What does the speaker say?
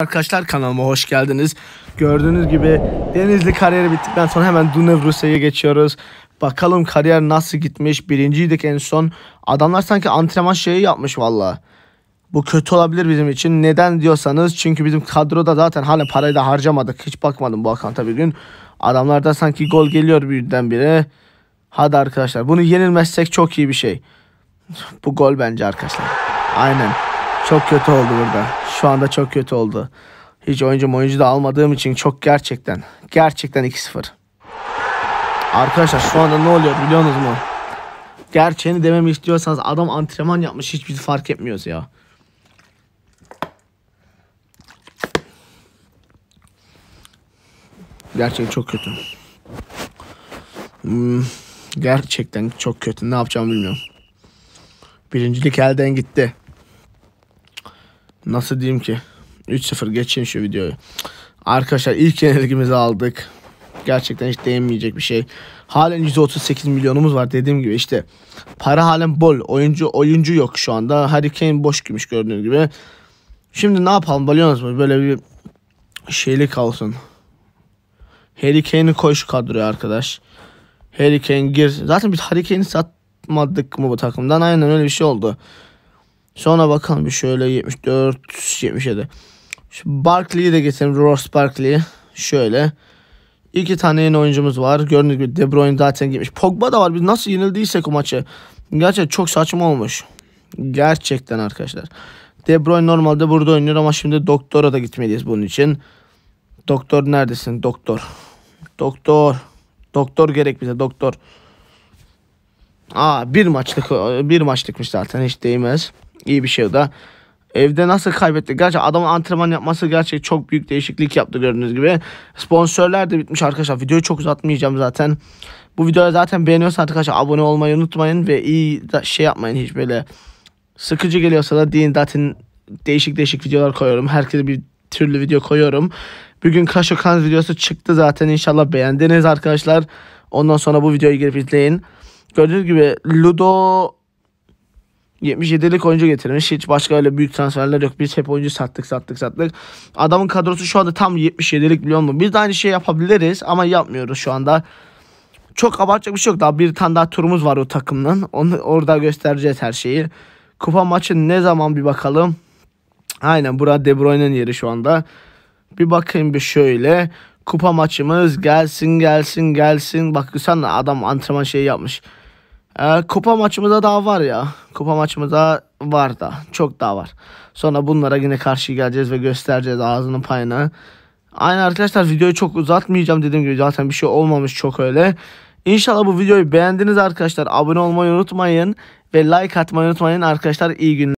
Arkadaşlar kanalıma hoş geldiniz. Gördüğünüz gibi Denizli kariyeri bittikten sonra hemen Dunev Rusya'ya geçiyoruz. Bakalım kariyer nasıl gitmiş. Birinciydik en son. Adamlar sanki antrenman şeyi yapmış valla. Bu kötü olabilir bizim için. Neden diyorsanız çünkü bizim kadroda zaten hani parayı da harcamadık. Hiç bakmadım bu akanta bir gün. Adamlarda sanki gol geliyor birden biri. Hadi arkadaşlar bunu yenilmezsek çok iyi bir şey. Bu gol bence arkadaşlar. Aynen. Çok kötü oldu burada. Şu anda çok kötü oldu. Hiç oyuncu oyuncu da almadığım için çok gerçekten. Gerçekten 2-0. Arkadaşlar şu anda ne oluyor biliyorsunuz mu? Gerçeğini dememi istiyorsanız adam antrenman yapmış hiçbir fark etmiyoruz ya. Gerçekten çok kötü. Hmm, gerçekten çok kötü. Ne yapacağımı bilmiyorum. Birincilik elden gitti nasıl diyeyim ki 3-0 geçeyim şu videoyu. Arkadaşlar ilk yenilgimizi aldık. Gerçekten hiç değinmeyecek bir şey. Halen 138 milyonumuz var dediğim gibi işte. Para halen bol. Oyuncu oyuncu yok şu anda. Harry Kane boş gümüş gördüğünüz gibi. Şimdi ne yapalım biliyor musunuz? Böyle bir şeylik olsun. Harry Kane'i koy şu kadroya arkadaş. Harry Kane gir. Zaten biz Harry Kane'i satmadık mı bu takımdan? Aynen öyle bir şey oldu. Sonra bakalım bir şöyle 74, 77. Şimdi Barkley'i de getirelim. Ross Barkley'i. Şöyle. İki tane yeni oyuncumuz var. Gördüğünüz gibi De Bruyne zaten gitmiş. Pogba da var. Biz nasıl yenildiysek o maçı. Gerçekten çok saçma olmuş. Gerçekten arkadaşlar. De Bruyne normalde burada oynuyor ama şimdi doktora da gitmeliyiz bunun için. Doktor neredesin? Doktor. Doktor. Doktor gerek bize doktor. Aa bir maçlık bir maçlıkmış zaten hiç değmez iyi bir şey o da. Evde nasıl kaybetti? Gerçi adamın antrenman yapması gerçek çok büyük değişiklik yaptı gördüğünüz gibi. Sponsorlar da bitmiş arkadaşlar. Videoyu çok uzatmayacağım zaten. Bu videoya zaten beğeniyorsanız arkadaşlar abone olmayı unutmayın ve iyi şey yapmayın hiç böyle sıkıcı geliyorsa da deyin zaten değişik değişik videolar koyuyorum. Herkese bir türlü video koyuyorum. Bugün Kaşo Kan videosu çıktı zaten inşallah beğendiniz arkadaşlar. Ondan sonra bu videoyu girip izleyin. Gördüğünüz gibi Ludo 77'lik oyuncu getirmiş. Hiç başka öyle büyük transferler yok. Biz hep oyuncu sattık sattık sattık. Adamın kadrosu şu anda tam 77'lik biliyor musun? Biz de aynı şey yapabiliriz ama yapmıyoruz şu anda. Çok abartacak bir şey yok. Daha bir tane daha turumuz var o takımdan. Onu orada göstereceğiz her şeyi. Kupa maçı ne zaman bir bakalım. Aynen burada De Bruyne'nin yeri şu anda. Bir bakayım bir şöyle. Kupa maçımız gelsin gelsin gelsin. Bak sen adam antrenman şeyi yapmış. Ee, kupa maçımıza daha var ya. Kupa maçımız daha var da. Çok daha var. Sonra bunlara yine karşı geleceğiz ve göstereceğiz ağzının payını. Aynı arkadaşlar videoyu çok uzatmayacağım dediğim gibi zaten bir şey olmamış çok öyle. İnşallah bu videoyu beğendiniz arkadaşlar. Abone olmayı unutmayın ve like atmayı unutmayın arkadaşlar. İyi günler.